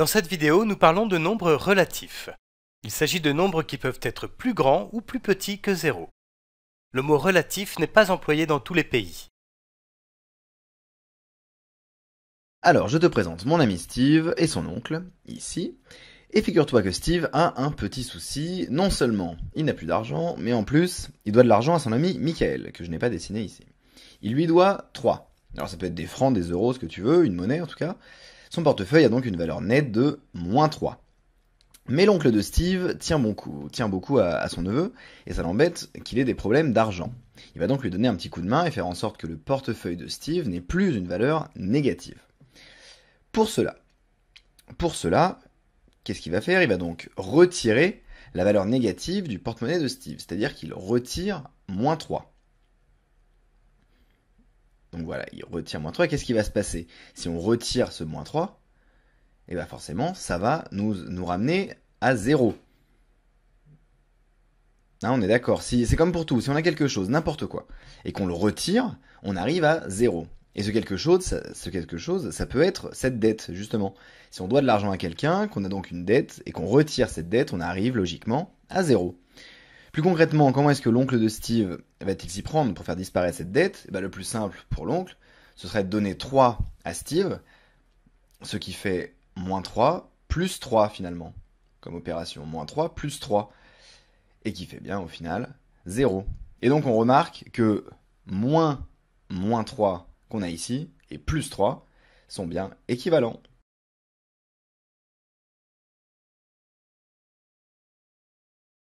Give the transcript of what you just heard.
Dans cette vidéo, nous parlons de nombres relatifs. Il s'agit de nombres qui peuvent être plus grands ou plus petits que zéro. Le mot relatif n'est pas employé dans tous les pays. Alors, je te présente mon ami Steve et son oncle, ici. Et figure-toi que Steve a un petit souci. Non seulement il n'a plus d'argent, mais en plus, il doit de l'argent à son ami Michael, que je n'ai pas dessiné ici. Il lui doit 3. Alors, ça peut être des francs, des euros, ce que tu veux, une monnaie en tout cas. Son portefeuille a donc une valeur nette de moins 3. Mais l'oncle de Steve tient, beaucoup à, son neveu, et ça l'embête qu'il ait des problèmes d'argent. Il va donc lui donner un petit coup de main et faire en sorte que le portefeuille de Steve n'ait plus une valeur négative. Pour cela, pour cela, qu'est-ce qu'il va faire Il va donc retirer la valeur négative du porte-monnaie de Steve, c'est-à-dire qu'il retire moins 3. Donc voilà, il retire moins 3. Qu'est-ce qui va se passer Si on retire ce moins 3, eh bien forcément, ça va nous, ramener à 0. Hein, on est d'accord. Si, c'est comme pour tout. Si on a quelque chose, n'importe quoi, et qu'on le retire, on arrive à 0. Et ce quelque chose, ce quelque chose, ça peut être cette dette, justement. Si on doit de l'argent à quelqu'un, qu'on a donc une dette, et qu'on retire cette dette, on arrive logiquement à 0. Plus concrètement, comment est-ce que l'oncle de Steve va-t-il s'y prendre pour faire disparaître cette dette eh ben, Le plus simple pour l'oncle, ce serait de donner 3 à Steve, ce qui fait moins 3, plus 3 finalement, comme opération, moins 3, plus 3, et qui fait bien au final 0. Et donc on remarque que moins moins 3 qu'on a ici et plus 3 sont bien équivalents.